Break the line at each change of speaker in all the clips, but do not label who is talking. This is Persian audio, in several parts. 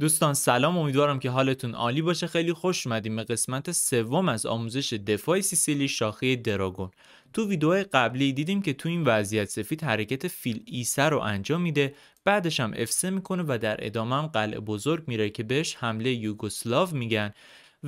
دوستان سلام امیدوارم که حالتون عالی باشه خیلی خوش اومدیم به قسمت سوم از آموزش دفاع سیسیلی شاخه دراگون تو ویدیوهای قبلی دیدیم که تو این وضعیت سفید حرکت فیل ایسر رو انجام میده بعدش هم افسه میکنه و در ادامه هم قلعه بزرگ میره که بهش حمله یوگسلاو میگن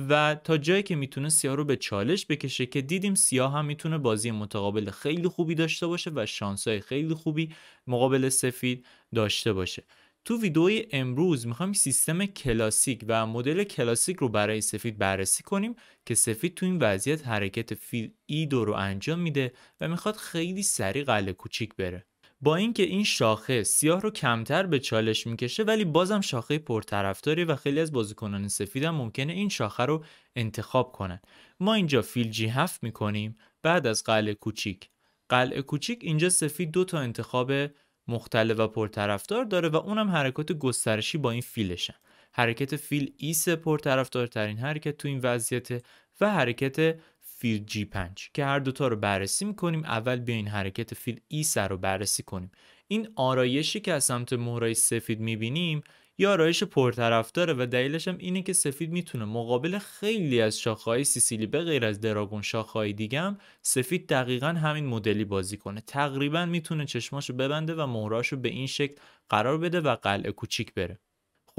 و تا جایی که میتونه سیاه رو به چالش بکشه که دیدیم سیاه هم میتونه بازی متقابل خیلی خوبی داشته باشه و شانسای خیلی خوبی مقابل سفید داشته باشه تو ویدئوی امروز میخوایم سیستم کلاسیک و مدل کلاسیک رو برای سفید بررسی کنیم که سفید تو این وضعیت حرکت فیل دو رو انجام میده و میخواد خیلی سریع قله کوچیک بره با اینکه این شاخه سیاه رو کمتر به چالش میکشه ولی بازم شاخه پرطرفداری و خیلی از بازیکنان سفید هم ممکنه این شاخه رو انتخاب کنن ما اینجا فیل جی هفت میکنیم بعد از قلعه کوچیک قلعه کوچیک اینجا سفید دو تا انتخاب مختلف و پرطرفدار داره و اونم حرکات گسترشی با این فیلشن حرکت فیل ایس ترین حرکت تو این وضعیت و حرکت فیل جی 5 که هر دوتا رو بررسی میکنیم اول بیاین حرکت فیل ایس رو بررسی کنیم این آرایشی که از سمت مهرای سفید میبینیم یا آرایش پرطرفداره و دلیلش هم اینه که سفید میتونه مقابل خیلی از شاخهای سیسیلی به غیر از دراگون شاخهای دیگه هم سفید دقیقا همین مدلی بازی کنه تقریبا میتونه چشماشو ببنده و مهراشو به این شکل قرار بده و قلعه کوچیک بره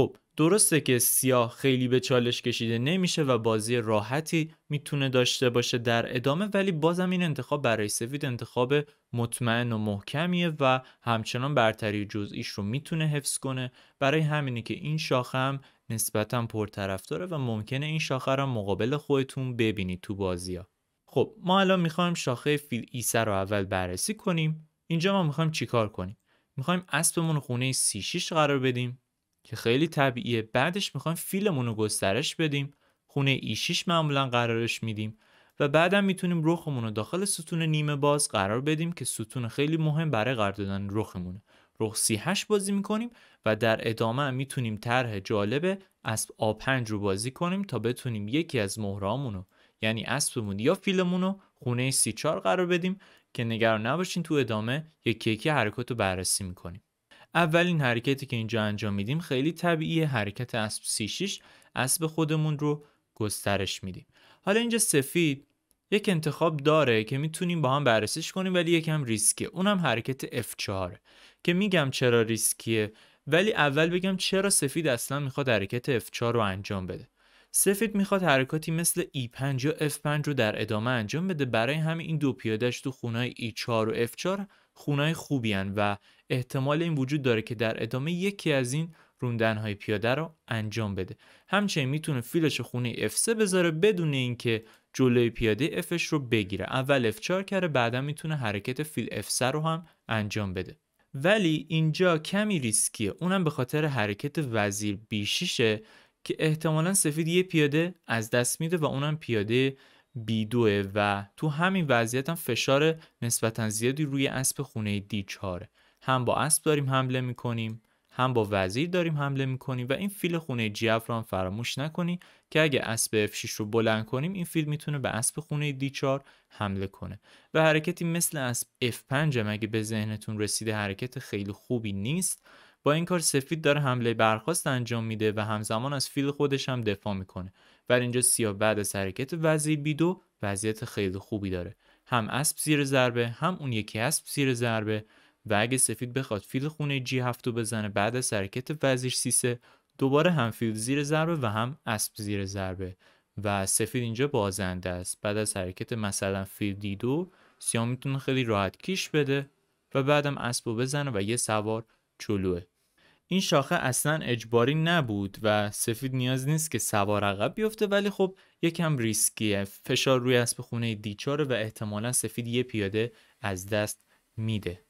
خب درسته که سیاه خیلی به چالش کشیده نمیشه و بازی راحتی میتونه داشته باشه در ادامه ولی بازم این انتخاب برای سفید انتخاب مطمئن و محکمیه و همچنان برتری جزئیش رو میتونه حفظ کنه برای همینه که این شاخه هم نسبتا پرطرفداره و ممکنه این شاخه رو مقابل خودتون ببینید تو بازی ها. خب ما الان میخوایم شاخه فیل ایسه رو اول بررسی کنیم اینجا ما میخوایم چیکار کنیم میخوایم اسبمون خونه سی6 قرار بدیم که خیلی طبیعیه بعدش میخوایم فیلمون رو گسترش بدیم خونه ایشیش معمولا قرارش میدیم و بعدم میتونیم رخمون رو داخل ستون نیمه باز قرار بدیم که ستون خیلی مهم برای قرار دادن رخمونه رخ سی بازی میکنیم و در ادامه هم میتونیم طرح جالب اسب آ 5 رو بازی کنیم تا بتونیم یکی از مهرامون رو یعنی اسبمون یا فیلمون رو خونه سی چار قرار بدیم که نگران نباشین تو ادامه یکی یکی حرکات رو بررسی میکنیم اولین حرکتی که اینجا انجام میدیم خیلی طبیعی حرکت اسب C6 اسب خودمون رو گسترش میدیم حالا اینجا سفید یک انتخاب داره که میتونیم با هم بررسیش کنیم ولی یکم ریسکه اونم حرکت F4 که میگم چرا ریسکیه ولی اول بگم چرا سفید اصلا میخواد حرکت F4 رو انجام بده سفید میخواد حرکاتی مثل E5 یا F5 رو در ادامه انجام بده برای همین این دو پیادهش تو خونای E4 و F4 خونای خوبی و احتمال این وجود داره که در ادامه یکی از این روندنهای پیاده رو انجام بده همچنین میتونه فیلش خونه F3 بذاره بدون اینکه جلوی پیاده Fش رو بگیره اول F4 کرده بعدا میتونه حرکت فیل F3 رو هم انجام بده ولی اینجا کمی ریسکیه اونم به خاطر حرکت وزیر بیشیشه که احتمالا سفید یه پیاده از دست میده و اونم پیاده B2 و تو همین وضعیت هم فشار نسبتا زیادی روی اسب خونه D4 هم با اسب داریم حمله میکنیم هم با وزیر داریم حمله میکنیم و این فیل خونه جیف رو هم فراموش نکنی که اگه اسب F6 رو بلند کنیم این فیل میتونه به اسب خونه D4 حمله کنه و حرکتی مثل اسب F5 هم اگه به ذهنتون رسیده حرکت خیلی خوبی نیست با این کار سفید داره حمله برخواست انجام میده و همزمان از فیل خودش هم دفاع میکنه و اینجا سیاه بعد از حرکت وزیر بی وضعیت خیلی خوبی داره هم اسب زیر ضربه هم اون یکی اسب زیر ضربه و اگه سفید بخواد فیل خونه جی هفتو بزنه بعد از حرکت وزیر سیسه دوباره هم فیل زیر ضربه و هم اسب زیر ضربه و سفید اینجا بازنده است بعد از حرکت مثلا فیل دو سیام میتونه خیلی راحت کیش بده و بعدم اسبو بزنه و یه سوار چلوه این شاخه اصلا اجباری نبود و سفید نیاز نیست که سوار عقب بیفته ولی خب یکم ریسکیه فشار روی اسب خونه دیچاره و احتمالا سفید یه پیاده از دست میده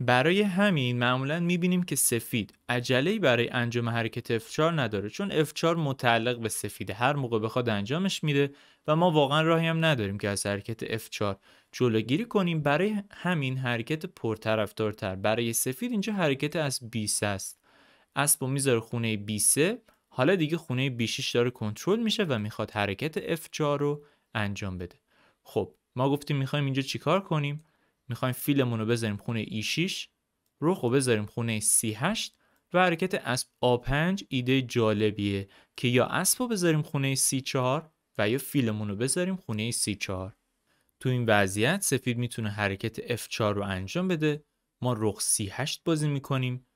برای همین معمولا میبینیم که سفید عجله برای انجام حرکت F4 نداره چون F4 متعلق به سفید هر موقع بخواد انجامش میده و ما واقعا راهی هم نداریم که از حرکت F4 جلوگیری کنیم برای همین حرکت پرطرفدارتر برای سفید اینجا حرکت از b است اسب و میذاره خونه B3 حالا دیگه خونه B6 داره کنترل میشه و میخواد حرکت F4 رو انجام بده خب ما گفتیم میخوایم اینجا چیکار کنیم میخوایم فیلمون رو بذاریم خونه ای 6 روخ رو بذاریم خونه سی 8 و حرکت اسب آ 5 ایده جالبیه که یا اسب رو بذاریم خونه سی 4 و یا فیلمون رو بذاریم خونه سی 4 تو این وضعیت سفید میتونه حرکت F4 رو انجام بده ما رخ C8 بازی میکنیم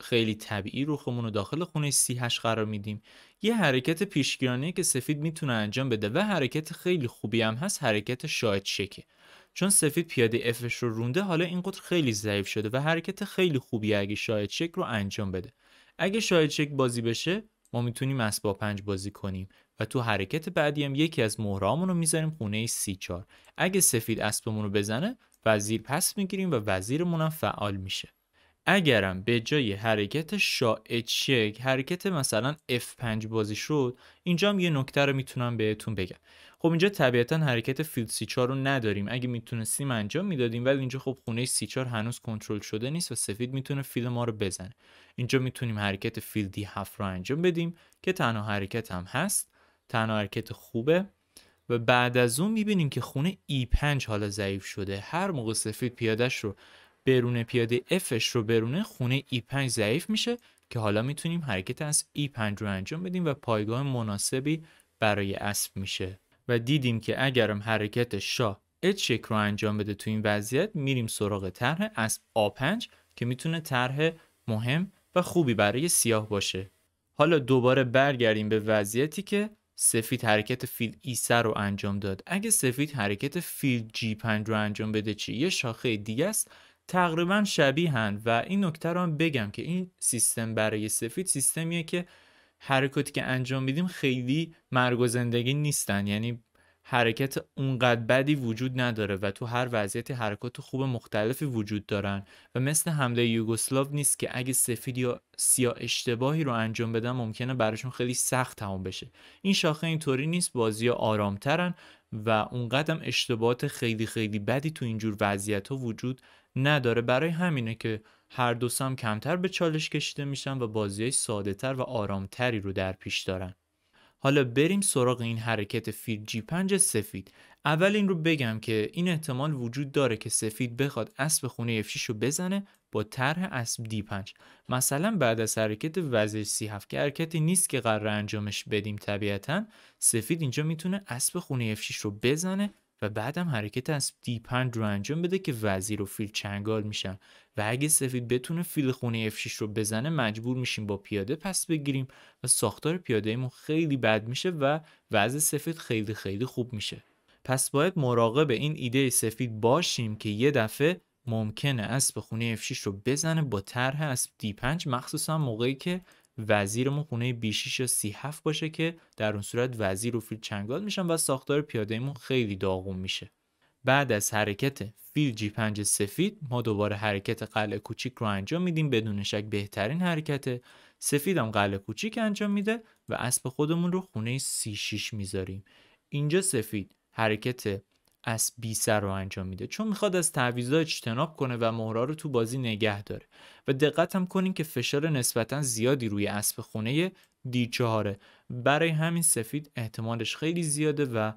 خیلی طبیعی رخمون رو داخل خونه C8 قرار میدیم یه حرکت پیشگیرانه که سفید میتونه انجام بده و حرکت خیلی خوبی هم هست حرکت شاید شکه چون سفید پیاده افش رو رونده حالا این قطر خیلی ضعیف شده و حرکت خیلی خوبی اگه شاید چک رو انجام بده اگه شاید چک بازی بشه ما میتونیم با پنج بازی کنیم و تو حرکت بعدی هم یکی از مهرامون رو میذاریم خونه سی چار اگه سفید اسبمون رو بزنه وزیر پس میگیریم و وزیرمون هم فعال میشه اگرم به جای حرکت شاید چک حرکت مثلا F5 بازی شد اینجا هم یه نکته رو میتونم بهتون بگم خب اینجا طبیعتا حرکت فیلد سیچار رو نداریم اگه میتونستیم انجام میدادیم ولی اینجا خب خونه سیچار هنوز کنترل شده نیست و سفید میتونه فیل ما رو بزنه اینجا میتونیم حرکت فیل دی 7 رو انجام بدیم که تنها حرکت هم هست تنها حرکت خوبه و بعد از اون میبینیم که خونه ای 5 حالا ضعیف شده هر موقع سفید پیادش رو برونه پیاده افش رو برونه خونه ای 5 ضعیف میشه که حالا میتونیم حرکت از ای 5 رو انجام بدیم و پایگاه مناسبی برای اسب میشه و دیدیم که اگرم حرکت شاه H رو انجام بده تو این وضعیت میریم سراغ طرح از A5 که میتونه طرح مهم و خوبی برای سیاه باشه حالا دوباره برگردیم به وضعیتی که سفید حرکت فیل ایسه e رو انجام داد اگه سفید حرکت فیل جی 5 رو انجام بده چی یه شاخه دیگه است تقریبا هن و این نکته رو هم بگم که این سیستم برای سفید سیستمیه که حرکاتی که انجام میدیم خیلی مرگ و زندگی نیستن یعنی حرکت اونقدر بدی وجود نداره و تو هر وضعیت حرکات خوب مختلفی وجود دارن و مثل حمله یوگسلاو نیست که اگه سفید یا سیاه اشتباهی رو انجام بدن ممکنه براشون خیلی سخت تموم بشه این شاخه اینطوری نیست بازی آرامترن و اونقدر اشتباهات خیلی خیلی بدی تو اینجور وضعیت ها وجود نداره برای همینه که هر دو سم کمتر به چالش کشیده میشن و بازی ساده تر و آرامتری رو در پیش دارن حالا بریم سراغ این حرکت فیل جی 5 سفید اول این رو بگم که این احتمال وجود داره که سفید بخواد اسب خونه F6 رو بزنه با طرح اسب دی 5 مثلا بعد از حرکت وزیر سی 7 که حرکتی نیست که قرار انجامش بدیم طبیعتا سفید اینجا میتونه اسب خونه f رو بزنه و بعدم حرکت از دی 5 رو انجام بده که وزیر و فیل چنگال میشن و اگه سفید بتونه فیل خونه F6 رو بزنه مجبور میشیم با پیاده پس بگیریم و ساختار ایمون خیلی بد میشه و وضع سفید خیلی خیلی خوب میشه پس باید مراقب این ایده سفید باشیم که یه دفعه ممکنه اسب خونه F6 رو بزنه با طرح اسب D5 مخصوصا موقعی که وزیرمون خونه بیشیش 6 یا سی 7 باشه که در اون صورت وزیر و فیل چنگال میشن و ساختار پیادهمون خیلی داغون میشه بعد از حرکت فیل G5 سفید ما دوباره حرکت قلعه کوچیک رو انجام میدیم بدون شک بهترین حرکت هم قلعه کوچیک انجام میده و اسب خودمون رو خونه سی 6 میذاریم اینجا سفید حرکت سر رو انجام میده چون میخواد از تعویضا اجتناب کنه و مهرا رو تو بازی نگه داره و دقتم هم کنین که فشار نسبتا زیادی روی اسب خونه دی چهاره برای همین سفید احتمالش خیلی زیاده و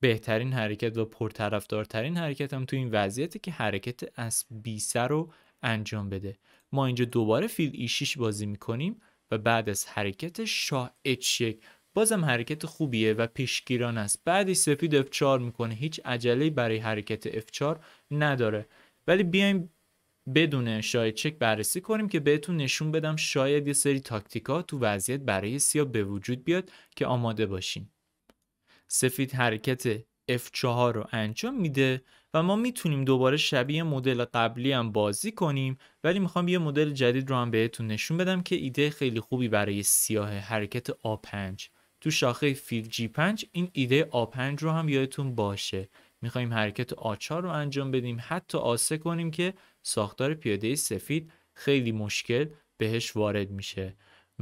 بهترین حرکت و پرطرفدارترین حرکت هم تو این وضعیته که حرکت بی سر رو انجام بده ما اینجا دوباره فیل ایشیش بازی میکنیم و بعد از حرکت شاه اچ بازم حرکت خوبیه و پیشگیران است بعدی سفید F4 میکنه هیچ عجله برای حرکت F4 نداره ولی بیایم بدون شاید چک بررسی کنیم که بهتون نشون بدم شاید یه سری تاکتیکا تو وضعیت برای سیاه به وجود بیاد که آماده باشیم. سفید حرکت F4 رو انجام میده و ما میتونیم دوباره شبیه مدل قبلی هم بازی کنیم ولی میخوام یه مدل جدید رو هم بهتون نشون بدم که ایده خیلی خوبی برای سیاه حرکت A5 تو شاخه فیل g 5 این ایده A5 رو هم یادتون باشه میخوایم حرکت آچار رو انجام بدیم حتی آسه کنیم که ساختار پیاده سفید خیلی مشکل بهش وارد میشه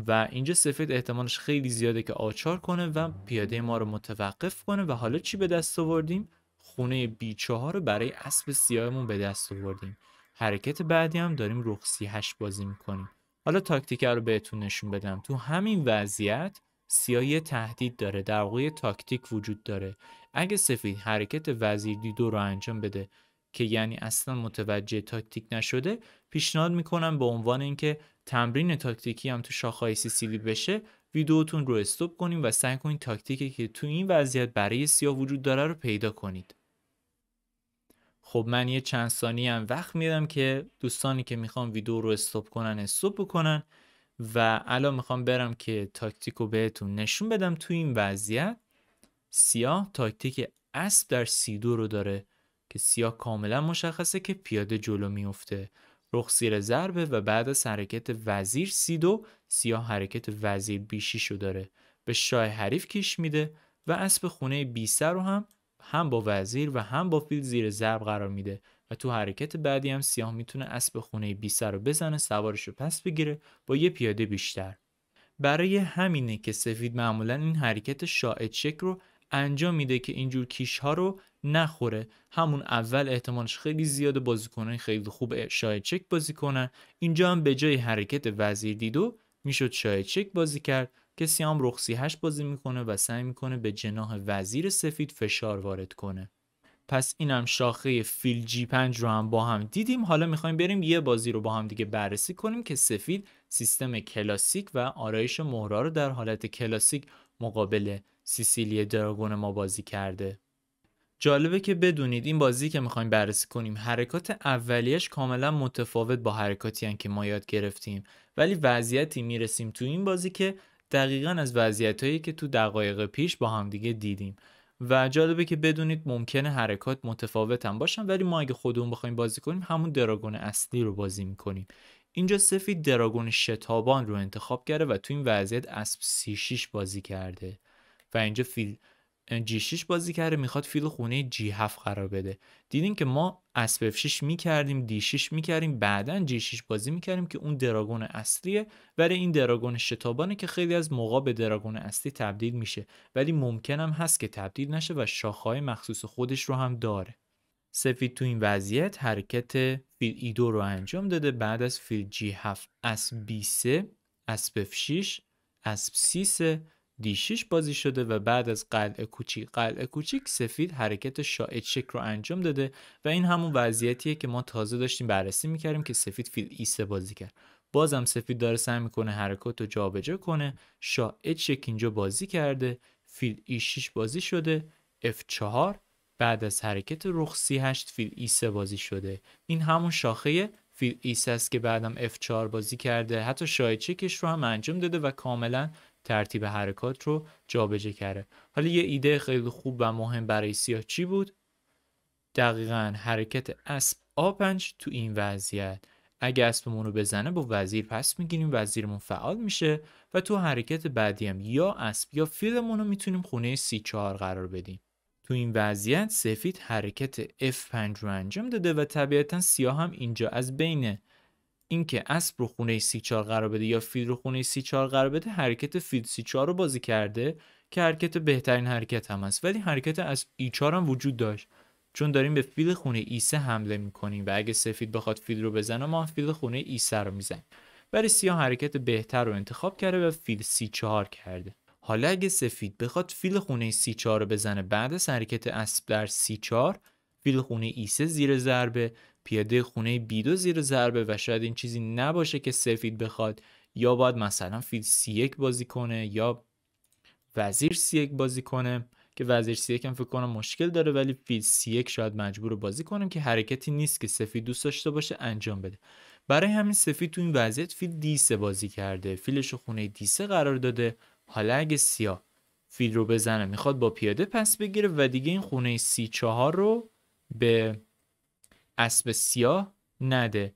و اینجا سفید احتمالش خیلی زیاده که آچار کنه و پیاده ما رو متوقف کنه و حالا چی به دست آوردیم خونه بی چهار رو برای اسب سیاهمون به دست آوردیم حرکت بعدی هم داریم رخ سی بازی میکنیم حالا تاکتیکه رو بهتون نشون بدم تو همین وضعیت سیاهی تهدید داره در واقع تاکتیک وجود داره اگه سفید حرکت وزیر دیدو رو انجام بده که یعنی اصلا متوجه تاکتیک نشده پیشنهاد میکنم به عنوان اینکه تمرین تاکتیکی هم تو شاخهای سیسیلی بشه ویدیوتون رو استوب کنیم و سعی کنید تاکتیکی که تو این وضعیت برای سیاه وجود داره رو پیدا کنید خب من یه چند ثانیه هم وقت میدم که دوستانی که میخوان ویدیو رو استوب کنن استوب بکنن و الان میخوام برم که تاکتیک رو بهتون نشون بدم تو این وضعیت سیاه تاکتیک اسب در سی دو رو داره که سیاه کاملا مشخصه که پیاده جلو میفته رخ زیر ضربه و بعد از حرکت وزیر سی دو سیاه حرکت وزیر بیشی رو داره به شاه حریف کش میده و اسب خونه سر رو هم هم با وزیر و هم با فیل زیر ضرب قرار میده و تو حرکت بعدی هم سیاه میتونه اسب خونه بی سر رو بزنه سوارش رو پس بگیره با یه پیاده بیشتر برای همینه که سفید معمولا این حرکت شاعد شک رو انجام میده که اینجور کیش ها رو نخوره همون اول احتمالش خیلی زیاد کنه خیلی خوب شاید چک بازی کنن اینجا هم به جای حرکت وزیر دیدو میشد شاید چک بازی کرد که سیام رخصی هشت بازی میکنه و سعی میکنه به جناح وزیر سفید فشار وارد کنه پس اینم شاخه فیل جی 5 رو هم با هم دیدیم حالا میخوایم بریم یه بازی رو با هم دیگه بررسی کنیم که سفید سیستم کلاسیک و آرایش مهرا رو در حالت کلاسیک مقابل سیسیلی دراگون ما بازی کرده جالبه که بدونید این بازی که میخوایم بررسی کنیم حرکات اولیش کاملا متفاوت با حرکاتی هن که ما یاد گرفتیم ولی وضعیتی میرسیم تو این بازی که دقیقا از وضعیت که تو دقایق پیش با همدیگه دیدیم و جالبه که بدونید ممکنه حرکات متفاوتم باشن ولی ما اگه خودمون بخوایم بازی کنیم همون دراگون اصلی رو بازی میکنیم اینجا سفید دراگون شتابان رو انتخاب کرده و تو این وضعیت اسب 6 بازی کرده و اینجا فیل جی 6 بازی کرده میخواد فیل خونه جی 7 قرار بده دیدین که ما اسب 6 میکردیم دی 6 میکردیم بعدا جی 6 بازی میکردیم که اون دراگون اصلیه ولی این دراگون شتابانه که خیلی از موقع به دراگون اصلی تبدیل میشه ولی ممکنم هست که تبدیل نشه و شاخهای مخصوص خودش رو هم داره سفید تو این وضعیت حرکت فیل ای دو رو انجام داده بعد از فیل جی 7 اسب 3 اسب 6 اسب 3 دیشش بازی شده و بعد از قلعه کوچیک قلعه کوچیک سفید حرکت شاید شک رو انجام داده و این همون وضعیتیه که ما تازه داشتیم بررسی میکردیم که سفید فیل ایسه بازی کرد بازم سفید داره سعی میکنه حرکات رو جابجا کنه شاید شک اینجا بازی کرده فیل E6 بازی شده F4 بعد از حرکت رخ C8 فیل E3 بازی شده این همون شاخه فیل E3 است که بعدم F4 بازی کرده حتی شاید چکش رو هم انجام داده و کاملا ترتیب حرکات رو جابجا کرده حالا یه ایده خیلی خوب و مهم برای سیاه چی بود دقیقا حرکت اسب 5 تو این وضعیت اگه اسبمون رو بزنه با وزیر پس میگیریم وزیرمون فعال میشه و تو حرکت بعدی هم یا اسب یا فیلمون رو میتونیم خونه C4 قرار بدیم تو این وضعیت سفید حرکت F5 رو انجام داده و طبیعتا سیاه هم اینجا از بین اینکه اسب رو خونه C4 قرار بده یا فیل رو خونه C4 قرار بده حرکت فیل سی 4 رو بازی کرده که حرکت بهترین حرکت هم است ولی حرکت از E4 هم وجود داشت چون داریم به فیل خونه E3 حمله میکنیم و اگه سفید بخواد فیل رو بزنه ما فیل خونه E3 رو میزنیم برای سیاه حرکت بهتر رو انتخاب کرده و فیل سی 4 کرده حالا اگه سفید بخواد فیل خونه سی 4 رو بزنه بعد از حرکت اسب در سی 4 فیل خونه ای e 3 زیر ضربه پیاده خونه بیدو زیر ضربه و شاید این چیزی نباشه که سفید بخواد یا باید مثلا فیل سی یک بازی کنه یا وزیر سی یک بازی کنه که وزیر سی هم فکر کنم مشکل داره ولی فیل سی یک شاید مجبور بازی کنیم که حرکتی نیست که سفید دوست داشته باشه انجام بده برای همین سفید تو این وضعیت فیل دیسه بازی کرده فیلش خونه دیسه قرار داده حالا اگه سیاه فیل رو بزنه میخواد با پیاده پس بگیره و دیگه این خونه سی چهار رو به اسب سیاه نده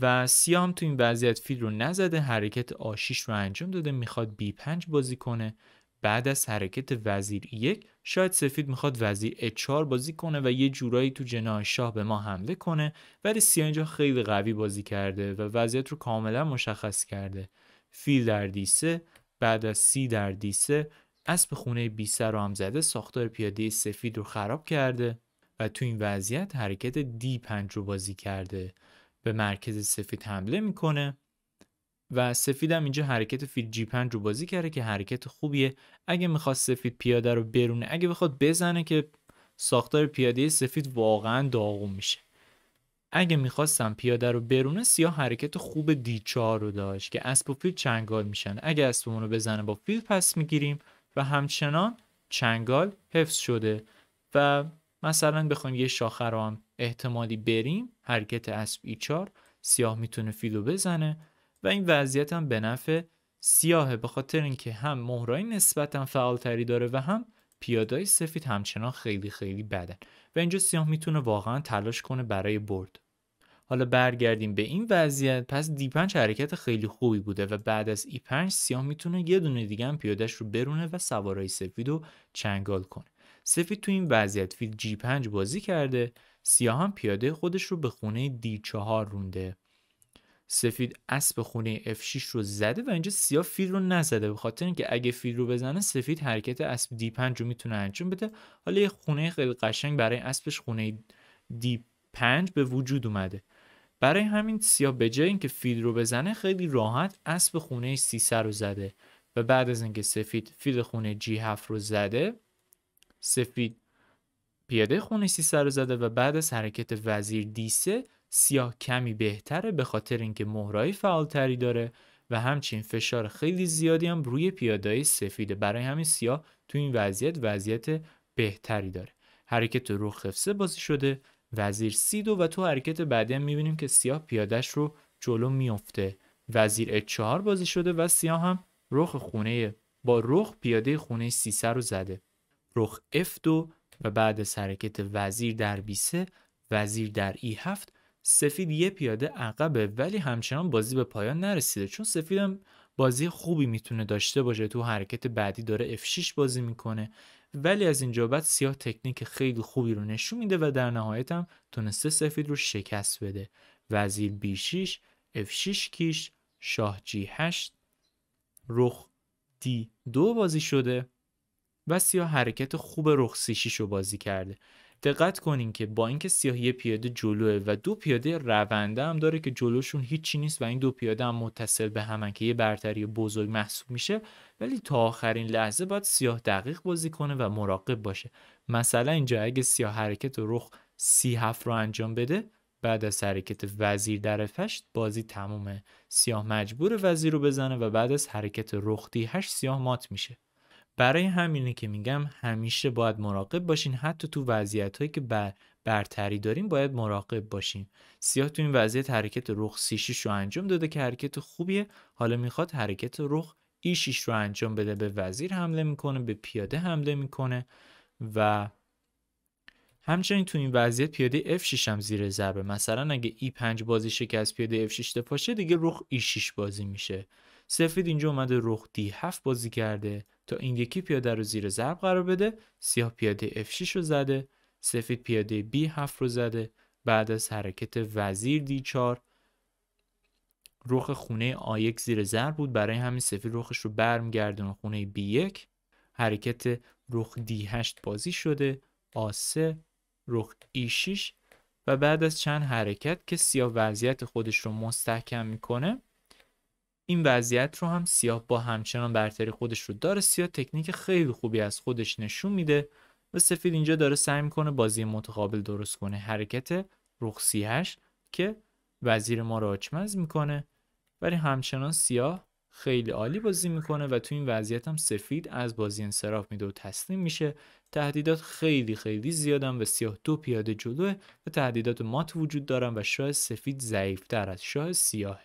و سیاه هم تو این وضعیت فیل رو نزده حرکت آشیش رو انجام داده میخواد بی پنج بازی کنه بعد از حرکت وزیر یک شاید سفید میخواد وزیر H4 بازی کنه و یه جورایی تو جناه شاه به ما حمله کنه ولی سیاه اینجا خیلی قوی بازی کرده و وضعیت رو کاملا مشخص کرده فیل در دیسه بعد از سی در دیسه اسب خونه بیسه رو هم زده ساختار پیاده سفید رو خراب کرده و تو این وضعیت حرکت دی 5 رو بازی کرده به مرکز سفید حمله میکنه و سفید هم اینجا حرکت فیل جی 5 رو بازی کرده که حرکت خوبیه اگه میخواد سفید پیاده رو برونه اگه بخواد بزنه که ساختار پیاده سفید واقعا داغون میشه اگه میخواستم پیاده رو برونه سیاه حرکت خوب دی 4 رو داشت که اسب و فیل چنگال میشن اگه اسبمون رو بزنه با فیل پس میگیریم و همچنان چنگال حفظ شده و مثلا بخوایم یه شاخه رو هم احتمالی بریم حرکت اسب 4 سیاه میتونه فیلو بزنه و این وضعیت هم به نفع سیاهه به خاطر اینکه هم مهرای نسبتا فعالتری داره و هم پیادای سفید همچنان خیلی خیلی بدن و اینجا سیاه میتونه واقعا تلاش کنه برای برد حالا برگردیم به این وضعیت پس دی 5 حرکت خیلی خوبی بوده و بعد از ای e 5 سیاه میتونه یه دونه دیگه هم رو برونه و سوارای سفید رو چنگال کنه سفید تو این وضعیت فیل جی 5 بازی کرده سیاه هم پیاده خودش رو به خونه دی 4 رونده سفید اسب خونه F6 رو زده و اینجا سیاه فیل رو نزده به خاطر اینکه اگه فیل رو بزنه سفید حرکت اسب D5 رو میتونه انجام بده حالا یه خونه خیلی قشنگ برای اسبش خونه دی 5 به وجود اومده برای همین سیاه به جای اینکه فیل رو بزنه خیلی راحت اسب خونه C3 رو زده و بعد از اینکه سفید فیل خونه G7 رو زده سفید پیاده خونه سر رو زده و بعد از حرکت وزیر دیسه سیاه کمی بهتره به خاطر اینکه مهرای فعالتری داره و همچین فشار خیلی زیادی هم روی پیاده سفیده برای همین سیاه تو این وضعیت وضعیت بهتری داره حرکت رو خفسه بازی شده وزیر دو و تو حرکت بعدی هم میبینیم که سیاه پیادش رو جلو میفته وزیر چهار بازی شده و سیاه هم رخ خونه با رخ پیاده خونه سر رو زده رخ F2 و بعد از حرکت وزیر در B3 وزیر در E7 سفید یه پیاده عقبه ولی همچنان بازی به پایان نرسیده چون هم بازی خوبی میتونه داشته باشه تو حرکت بعدی داره F6 بازی میکنه ولی از اینجا بعد سیاه تکنیک خیلی خوبی رو نشون میده و در نهایت هم تونسته سفید رو شکست بده وزیر B6 F6 کیش شاه G8 رخ D2 بازی شده و سیاه حرکت خوب رخ رو بازی کرده دقت کنین که با اینکه سیاهی پیاده جلوه و دو پیاده رونده هم داره که جلوشون هیچی نیست و این دو پیاده هم متصل به همن که یه برتری بزرگ محسوب میشه ولی تا آخرین لحظه باید سیاه دقیق بازی کنه و مراقب باشه مثلا اینجا اگه سیاه حرکت رخ سی هفت رو انجام بده بعد از حرکت وزیر در فشت بازی تمومه سیاه مجبور وزیر رو بزنه و بعد از حرکت رخ دی سیاه مات میشه برای همینه که میگم همیشه باید مراقب باشین حتی تو وضعیت هایی که بر برتری داریم باید مراقب باشیم سیاه تو این وضعیت حرکت رخ 6شیش رو انجام داده که حرکت خوبیه حالا میخواد حرکت رخ 8شیش رو انجام بده به وزیر حمله میکنه به پیاده حمله میکنه و همچنین تو این وضعیت پیاده F6 هم زیر ضربه مثلا اگه E5 بازی شکست پیاده F6 دفاع دیگه رخ E6 بازی میشه سفید اینجا اومده رخ D7 بازی کرده تا این یکی پیاده رو زیر ضرب قرار بده سیاه پیاده F6 رو زده سفید پیاده B7 رو زده بعد از حرکت وزیر D4 رخ خونه A1 زیر ضرب بود برای همین سفید رخش رو برم برمیگردونه خونه B1 حرکت رخ D8 بازی شده A3 رخ E6 و بعد از چند حرکت که سیاه وضعیت خودش رو مستحکم میکنه این وضعیت رو هم سیاه با همچنان برتری خودش رو داره سیاه تکنیک خیلی خوبی از خودش نشون میده و سفید اینجا داره سعی میکنه بازی متقابل درست کنه حرکت رخسیهش که وزیر ما رو آچمز میکنه ولی همچنان سیاه خیلی عالی بازی میکنه و تو این وضعیت هم سفید از بازی انصراف میده و تسلیم میشه تهدیدات خیلی خیلی زیادن و سیاه دو پیاده جلوه و تهدیدات مات وجود دارن و شاه سفید ضعیفتر از شاه سیاه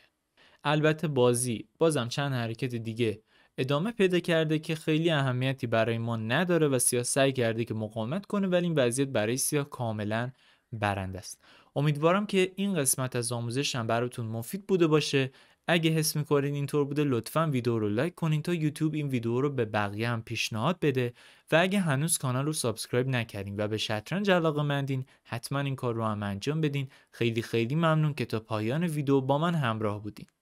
البته بازی بازم چند حرکت دیگه ادامه پیدا کرده که خیلی اهمیتی برای ما نداره و سیاه سعی کرده که مقاومت کنه ولی این وضعیت برای سیاه کاملا برند است امیدوارم که این قسمت از آموزش هم براتون مفید بوده باشه اگه حس میکنین اینطور بوده لطفا ویدیو رو لایک کنین تا یوتیوب این ویدیو رو به بقیه هم پیشنهاد بده و اگه هنوز کانال رو سابسکرایب نکردین و به شطرنج علاقه مندین حتما این کار رو هم انجام بدین خیلی خیلی ممنون که تا پایان ویدیو با من همراه بودین